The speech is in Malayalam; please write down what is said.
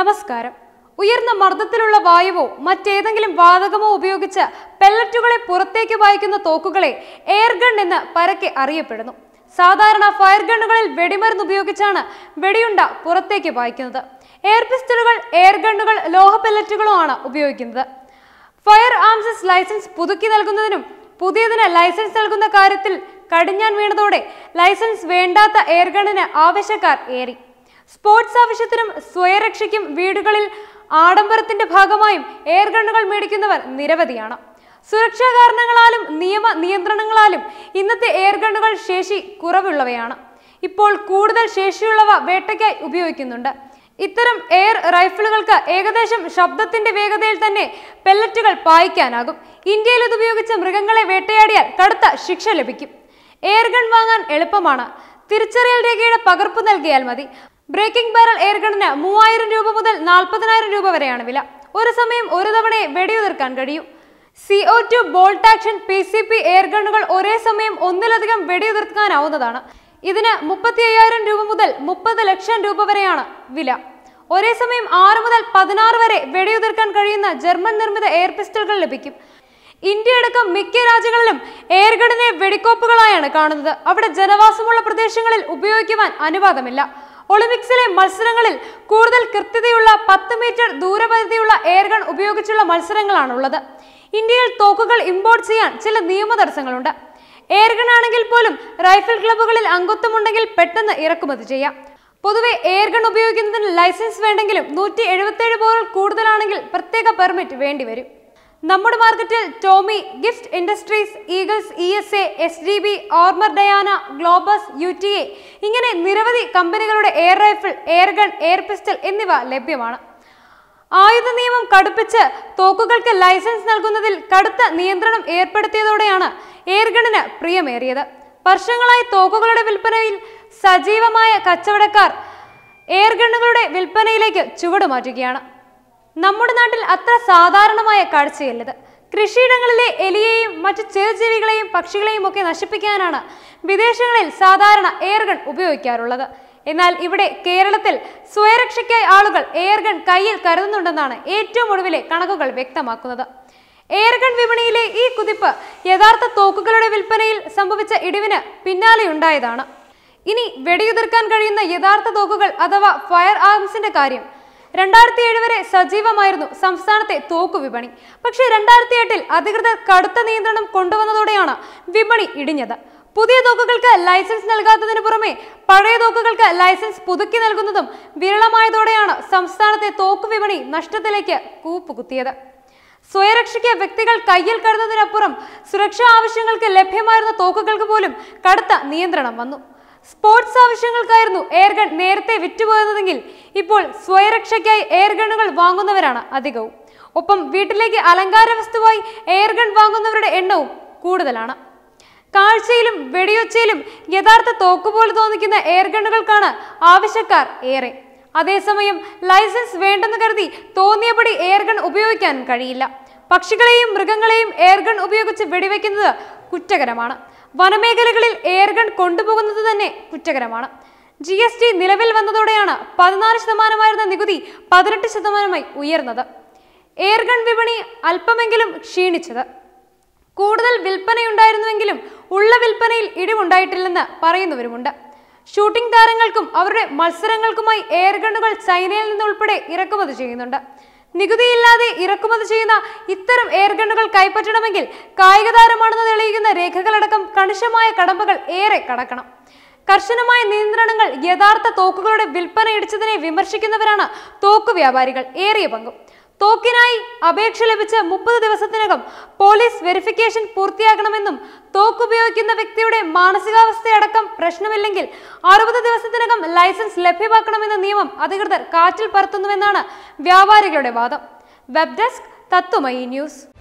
നമസ്കാരം ഉയർന്ന മർദ്ദത്തിലുള്ള വായുവോ മറ്റേതെങ്കിലും വാതകമോ ഉപയോഗിച്ച് പെല്ലറ്റുകളെ പുറത്തേക്ക് വായിക്കുന്ന തോക്കുകളെ എയർ ഗൺ എന്ന് പരക്കെ അറിയപ്പെടുന്നു സാധാരണ ഫയർ ഗണ്ണുകളിൽ വെടിമരുന്ന് ഉപയോഗിച്ചാണ് വെടിയുണ്ട പുറത്തേക്ക് വായിക്കുന്നത് എയർ പിസ്റ്റളുകൾ എയർ ഗണ്ണുകൾ ലോഹ പെല്ലറ്റുകളോ ആണ് ഉപയോഗിക്കുന്നത് ഫയർ ആംസസ് ലൈസൻസ് പുതുക്കി നൽകുന്നതിനും പുതിയതിന് ലൈസൻസ് നൽകുന്ന കാര്യത്തിൽ കടിഞ്ഞാൻ വീണതോടെ ലൈസൻസ് വേണ്ടാത്ത എയർ ഗണ്ണിന് ആവശ്യക്കാർ ഏറി സ്പോർട്സ് ആവശ്യത്തിനും സ്വയരക്ഷയ്ക്കും വീടുകളിൽ ആഡംബരത്തിന്റെ ഭാഗമായും എയർ ഗണ്ണുകൾ മേടിക്കുന്നവർ നിരവധിയാണ് സുരക്ഷാ കാരണങ്ങളാലും നിയമ നിയന്ത്രണങ്ങളാലും ഇന്നത്തെ എയർ ഗണ്ണുകൾ ശേഷി കുറവുള്ളവയാണ് ഇപ്പോൾ കൂടുതൽ ശേഷിയുള്ളവ വേട്ടയ്ക്കായി ഉപയോഗിക്കുന്നുണ്ട് ഇത്തരം എയർ റൈഫിളുകൾക്ക് ഏകദേശം ശബ്ദത്തിന്റെ വേഗതയിൽ തന്നെ പെല്ലറ്റുകൾ പായിക്കാനാകും ഇന്ത്യയിൽ ഇതുപയോഗിച്ച് മൃഗങ്ങളെ വേട്ടയാടിയാൽ കടുത്ത ശിക്ഷ ലഭിക്കും എയർ ഗൺ വാങ്ങാൻ എളുപ്പമാണ് തിരിച്ചറിയൽ രേഖയുടെ പകർപ്പ് നൽകിയാൽ മതി ബ്രേക്കിംഗ് ബാരൽ എയർഗണിന് മൂവായിരം രൂപ മുതൽ നാൽപ്പതിനായിരം രൂപ വരെയാണ് വില ഒരു സമയം ഒരു തവണയെ വെടിയുതിർക്കാൻ കഴിയും C O two bolt action P C P എയർഗണ്ണുകൾ ഒരേ സമയം ഒന്നിലധികം വെടിയുതിർക്കാനാവുന്നതാണ് ഇതിന് മുപ്പത്തി അയ്യായിരം രൂപ മുതൽ മുപ്പത് ലക്ഷം രൂപ വരെയാണ് വില ഒരേ സമയം ആറ് മുതൽ പതിനാറ് വരെ വെടിയുതിർക്കാൻ കഴിയുന്ന ജർമ്മൻ നിർമ്മിത എയർ പിസ്റ്റളുകൾ ലഭിക്കും ഇന്ത്യ അടക്കം മിക്ക രാജ്യങ്ങളിലും എയർഗണിനെ വെടിക്കോപ്പുകളായാണ് കാണുന്നത് അവിടെ ജനവാസമുള്ള പ്രദേശങ്ങളിൽ ഉപയോഗിക്കുവാൻ അനുവാദമില്ല ഒളിമ്പിക്സിലെ മത്സരങ്ങളിൽ കൂടുതൽ കൃത്യതയുള്ള പത്ത് മീറ്റർ ദൂരപരിധിയുള്ള എയർഗൺ ഉപയോഗിച്ചുള്ള മത്സരങ്ങളാണുള്ളത് ഇന്ത്യയിൽ തോക്കുകൾ ഇമ്പോർട്ട് ചെയ്യാൻ ചില നിയമ തടസ്സങ്ങളുണ്ട് എയർഗൺ ആണെങ്കിൽ പോലും റൈഫിൾ ക്ലബ്ബുകളിൽ അംഗത്വമുണ്ടെങ്കിൽ പെട്ടെന്ന് ഇറക്കുമതി ചെയ്യാം പൊതുവെ എയർഗൺ ഉപയോഗിക്കുന്നതിന് ലൈസൻസ് വേണ്ടെങ്കിലും നൂറ്റി എഴുപത്തി ഏഴ് കൂടുതലാണെങ്കിൽ പ്രത്യേക പെർമിറ്റ് വേണ്ടിവരും നമ്മുടെ മാർക്കറ്റിൽ Tommy gift industries Eagles E S A S D B ഓർമർ Diana Globus U T A ഇങ്ങനെ നിരവധി കമ്പനികളുടെ air rifle air gun air pistol എന്നിവ ലഭ്യമാണ് ആയുധ നിയമം കടുപ്പിച്ച് തോക്കുകൾക്ക് ലൈസൻസ് നൽകുന്നതിൽ കടുത്ത നിയന്ത്രണം ഏർപ്പെടുത്തിയതോടെയാണ് എയർഗണിന് പ്രിയമേറിയത് വർഷങ്ങളായി തോക്കുകളുടെ വിൽപ്പനയിൽ സജീവമായ കച്ചവടക്കാർ എയർഗണ്ണുകളുടെ വിൽപ്പനയിലേക്ക് ചുവടുമാറ്റുകയാണ് നമ്മുടെ നാട്ടിൽ അത്ര സാധാരണമായ കാഴ്ചയല്ലത് കൃഷിയിടങ്ങളിലെ എലിയെയും മറ്റു ചെറുജീവികളെയും പക്ഷികളെയും ഒക്കെ നശിപ്പിക്കാനാണ് വിദേശങ്ങളിൽ സാധാരണ എയർഗൺ ഉപയോഗിക്കാറുള്ളത് എന്നാൽ ഇവിടെ കേരളത്തിൽ സ്വയരക്ഷയ്ക്കായി ആളുകൾ എയർഗൺ കയ്യിൽ കരുതുന്നുണ്ടെന്നാണ് ഏറ്റവും ഒടുവിലെ കണക്കുകൾ വ്യക്തമാക്കുന്നത് എയർഗൺ വിപണിയിലെ ഈ കുതിപ്പ് യഥാർത്ഥ തോക്കുകളുടെ വിൽപ്പനയിൽ സംഭവിച്ച ഇടിവിന് പിന്നാലെയുണ്ടായതാണ് ഇനി വെടിയുതിർക്കാൻ കഴിയുന്ന യഥാർത്ഥ തോക്കുകൾ അഥവാ ഫയർ ആർംസിന്റെ കാര്യം രണ്ടായിരത്തി ഏഴ് വരെ സജീവമായിരുന്നു സംസ്ഥാനത്തെ തോക്കുവിപണി പക്ഷേ രണ്ടായിരത്തി എട്ടിൽ അധികൃതർ കടുത്ത നിയന്ത്രണം കൊണ്ടുവന്നതോടെയാണ് വിപണി ഇടിഞ്ഞത് പുതിയ തോക്കുകൾക്ക് ലൈസൻസ് നൽകാത്തതിന് പുറമെ പഴയ തോക്കുകൾക്ക് ലൈസൻസ് പുതുക്കി നൽകുന്നതും വിരളമായതോടെയാണ് സംസ്ഥാനത്തെ തോക്ക് വിപണി നഷ്ടത്തിലേക്ക് കൂപ്പുകുത്തിയത് സ്വയരക്ഷയ്ക്ക് വ്യക്തികൾ കയ്യിൽ കരുതുന്നതിനപ്പുറം സുരക്ഷാ ആവശ്യങ്ങൾക്ക് ലഭ്യമായിരുന്ന തോക്കുകൾക്ക് പോലും കടുത്ത നിയന്ത്രണം വന്നു സ്പോർട്സ് ആവശ്യങ്ങൾക്കായിരുന്നു എയർഗൺ നേരത്തെ വിറ്റുപോയതെങ്കിൽ ഇപ്പോൾ സ്വയരക്ഷയ്ക്കായി എയർ ഗണ്ണുകൾ വാങ്ങുന്നവരാണ് അധികവും ഒപ്പം വീട്ടിലേക്ക് അലങ്കാര വസ്തുവായി എയർ ഗൺ വാങ്ങുന്നവരുടെ എണ്ണവും കൂടുതലാണ് കാഴ്ചയിലും വെടിയൊച്ചയിലും യഥാർത്ഥ തോക്കുപോലെ തോന്നിക്കുന്ന എയർ ഗണ്ണുകൾക്കാണ് ആവശ്യക്കാർ ഏറെ അതേസമയം ലൈസൻസ് വേണ്ടെന്ന് കരുതി തോന്നിയപടി എയർ ഗൺ ഉപയോഗിക്കാൻ കഴിയില്ല പക്ഷികളെയും മൃഗങ്ങളെയും എയർ ഗൺ ഉപയോഗിച്ച് വെടിവെക്കുന്നത് കുറ്റകരമാണ് വനമേഖലകളിൽ എയർ ഗൺ കൊണ്ടുപോകുന്നത് തന്നെ കുറ്റകരമാണ് ജി എസ് ടി നിലവിൽ വന്നതോടെയാണ് പതിനാല് ശതമാനമായിരുന്ന നികുതി പതിനെട്ട് ശതമാനമായി ഉയർന്നത് എയർഗൺ വിപണി അല്പമെങ്കിലും ക്ഷീണിച്ചത് കൂടുതൽ വിൽപ്പനയുണ്ടായിരുന്നുവെങ്കിലും ഉള്ള വിൽപ്പനയിൽ ഇടിവുണ്ടായിട്ടില്ലെന്ന് പറയുന്നവരുമുണ്ട് ഷൂട്ടിംഗ് താരങ്ങൾക്കും അവരുടെ മത്സരങ്ങൾക്കുമായി എയർഗണ്ണുകൾ ചൈനയിൽ നിന്നുൾപ്പെടെ ഇറക്കുമതി ചെയ്യുന്നുണ്ട് നികുതിയില്ലാതെ ഇറക്കുമതി ചെയ്യുന്ന ഇത്തരം എയർഗണ്ണുകൾ കൈപ്പറ്റണമെങ്കിൽ കായികതാരമാണെന്ന് തെളിയിക്കുന്ന രേഖകളടക്കം കണിശമായ കടമ്പകൾ ഏറെ കടക്കണം കർശനമായ നിയന്ത്രണങ്ങൾ യഥാർത്ഥ തോക്കുകളുടെ വിൽപ്പന ഇടിച്ചതിനെ വിമർശിക്കുന്നവരാണ് തോക്ക് വ്യാപാരികൾ ഏറിയ പങ്കും തോക്കിനായി അപേക്ഷ ലഭിച്ച് മുപ്പത് ദിവസത്തിനകം പോലീസ് വെരിഫിക്കേഷൻ പൂർത്തിയാക്കണമെന്നും തോക്കുപയോഗിക്കുന്ന വ്യക്തിയുടെ മാനസികാവസ്ഥയടക്കം പ്രശ്നമില്ലെങ്കിൽ അറുപത് ദിവസത്തിനകം ലൈസൻസ് ലഭ്യമാക്കണമെന്ന നിയമം അധികൃതർ കാറ്റിൽ പറത്തുന്നുവെന്നാണ് വ്യാപാരികളുടെ വാദം വെബ് ഡെസ്ക് തത്വമയി ന്യൂസ്